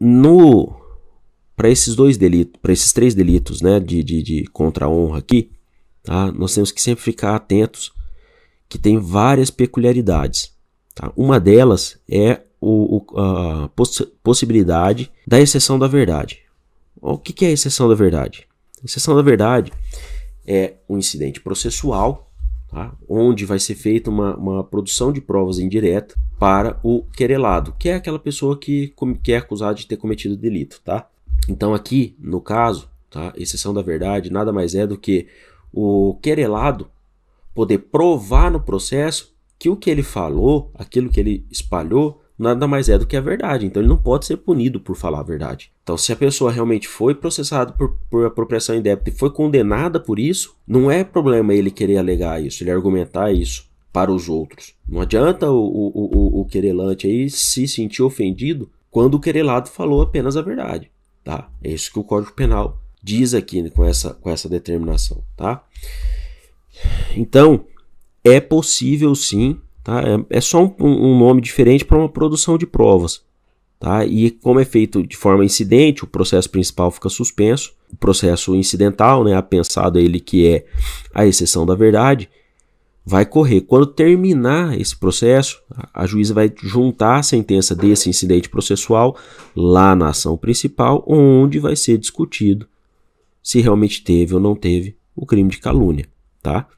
no para esses dois delitos, para esses três delitos, né, de, de, de contra a honra aqui, tá? Nós temos que sempre ficar atentos que tem várias peculiaridades. Tá? Uma delas é o, o, a poss possibilidade da exceção da verdade. O que, que é a exceção da verdade? A exceção da verdade é um incidente processual, tá? onde vai ser feita uma, uma produção de provas indireta para o querelado, que é aquela pessoa que, é acusada de ter cometido delito, tá? Então aqui, no caso, tá? Exceção da verdade, nada mais é do que o querelado poder provar no processo que o que ele falou, aquilo que ele espalhou, nada mais é do que a verdade. Então ele não pode ser punido por falar a verdade. Então, se a pessoa realmente foi processada por, por apropriação indébita e foi condenada por isso, não é problema ele querer alegar isso, ele argumentar isso para os outros. Não adianta o, o, o, o querelante aí se sentir ofendido quando o querelado falou apenas a verdade, tá? É isso que o Código Penal diz aqui né, com essa, com essa determinação, tá? Então, é possível sim, tá? É, é só um, um, nome diferente para uma produção de provas, tá? E como é feito de forma incidente, o processo principal fica suspenso. O processo incidental, né, é Pensado ele que é a exceção da verdade, vai correr. Quando terminar esse processo, a juíza vai juntar a sentença desse incidente processual lá na ação principal, onde vai ser discutido se realmente teve ou não teve o crime de calúnia, tá?